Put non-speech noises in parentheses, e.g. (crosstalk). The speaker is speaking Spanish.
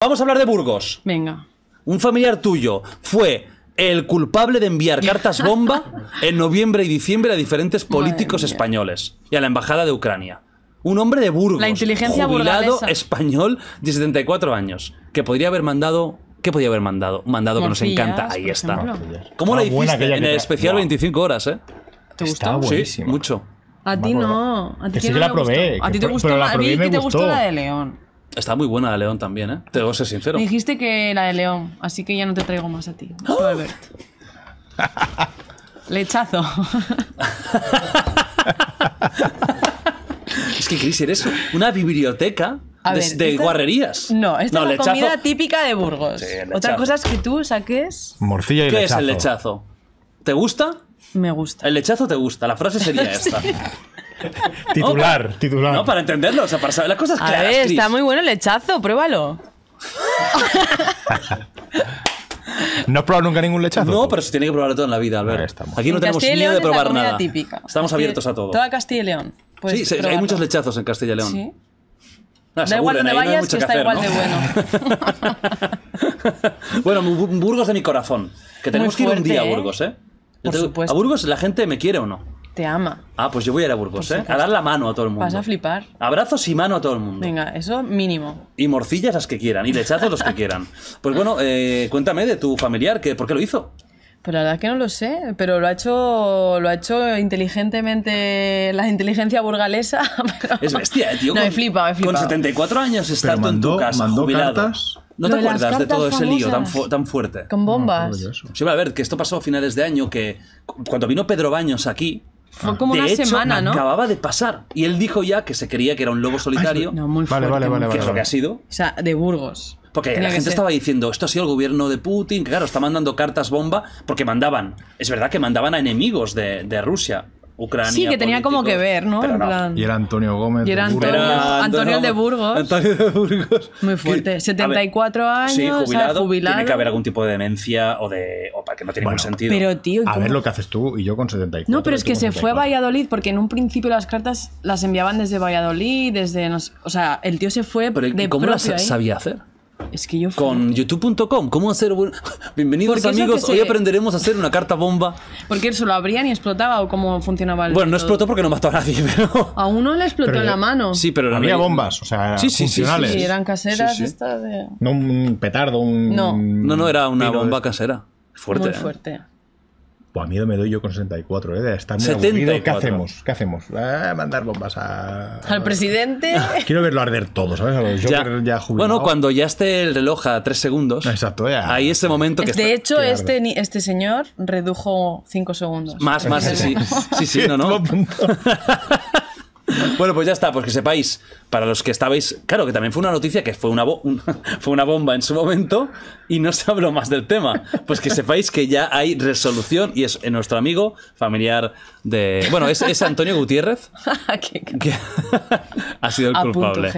Vamos a hablar de Burgos. Venga. Un familiar tuyo fue el culpable de enviar (laughs) cartas bomba en noviembre y diciembre a diferentes políticos españoles y a la embajada de Ucrania. Un hombre de Burgos, la inteligencia jubilado español de 74 años, que podría haber mandado ¿Qué podría haber mandado? Mandado que nos encanta. Ahí está. ¿Cómo la hiciste en el especial 25 horas, eh? ¿Te gustó? Sí, mucho. A ti no. A ti la probé, A ti te gustó la de León. Está muy buena la de León también, ¿eh? Te debo ser sincero. Me dijiste que la de León, así que ya no te traigo más a ti. ¡Ah! (laughs) Lechazo. (laughs) es que, Cris, eres una biblioteca de, guarrerías. No, esta es la comida típica de Burgos. Otra cosa es que tú saques. Morcilla y ¿Qué es el lechazo? ¿Te gusta? Me gusta. El lechazo te gusta. La frase sería (laughs) esta. (laughs) titular, titular. No, para entenderlo, o sea, para saber las cosas claras. está muy bueno el lechazo, pruébalo. ¿No has probado nunca ningún lechazo? No, pero se tiene que probar todo en la vida, Albert. Aquí no tenemos miedo de probar nada. Estamos abiertos a todo. Toda Castilla y León. Sí, hay muchos lechazos en Castilla y León. No, da igual donde vayas, está igual de bueno. (laughs) bueno, Burgos de mi corazón. Que tenemos que ir un día a ¿eh? Burgos, ¿eh? ¿A Burgos la gente me quiere o no? Te ama. Ah, pues yo voy a ir a Burgos, ¿eh? A dar la mano a todo el mundo. Vas a flipar. Abrazos y mano a todo el mundo. Venga, eso mínimo. Y morcillas las que quieran, y lechazos los que (laughs) quieran. Pues bueno, eh, cuéntame de tu familiar, que, ¿por qué lo hizo? Pues la verdad es que no lo sé, pero lo ha hecho, lo ha hecho inteligentemente la inteligencia burgalesa. (laughs) Es bestia, ¿eh, tío. No, me flipa, me flipa. Con 74 años estando en tu casa, mandó jubilado. ¿No te acuerdas de todo ese lío tan, fuerte? Con bombas. sí, va a ver, que esto pasó a finales de año, que cuando vino Pedro Baños aquí, fue como una hecho, semana, ¿no? Acababa de pasar. Y él dijo ya que se creía que era un lobo solitario. es lo que ha sido? O sea, de Burgos. Porque la gente estaba diciendo, esto ha sido el gobierno de Putin, que claro, está mandando cartas bomba, porque mandaban, es verdad que mandaban a enemigos de Rusia, Sí, que tenía como que ver, ¿no? Y era Antonio Gómez. Y era Antonio, de Burgos. Antonio de Burgos. (laughs) Muy fuerte. 74 años. Sí, jubilado, Tiene que haber algún tipo de demencia o de. O para que no tiene ningún sentido. A ver lo que haces tú y yo con 74. No, pero es que se fue a Valladolid porque en un principio las cartas las enviaban desde Valladolid, desde. o sea, el tío se fue. Pero, ¿Cómo las sabía hacer? Con youtube.com, ¿cómo hacer (laughs) Bienvenidos amigos, hoy aprenderemos a hacer una carta bomba. Porque eso lo abrían y explotaba o cómo funcionaba el Bueno, no explotó porque no mató a nadie, (laughs) pero A uno le explotó en la mano. Sí, pero había bombas, o sea, sí, sí, Sí, sí, eran caseras estas No un petardo, un No, no, no era una bomba casera. Fuerte. Muy ¿eh? fuerte. Pues a miedo me doy yo con 64, ¿eh? Está muy 74. ¿Qué hacemos? ¿Qué hacemos? Eh, mandar bombas a... Al presidente. (laughs) Quiero verlo arder todo, ¿sabes? Yo ya. Bueno, cuando ya esté el reloj a 3 segundos. Exacto, Ahí ese momento que... De hecho, este, este señor redujo 5 segundos. Más, más, sí, sí, sí, sí, no, (laughs) no. (laughs) Bueno, pues ya está, pues que sepáis, para los que estabais, claro que también fue una noticia que fue una, (laughs) fue una bomba en su momento y no se habló más del tema. Pues que sepáis que ya hay resolución y es eh, nuestro amigo familiar de... Bueno, es, es Antonio Gutiérrez (laughs) ah, que, (laughs) ha sido el culpable.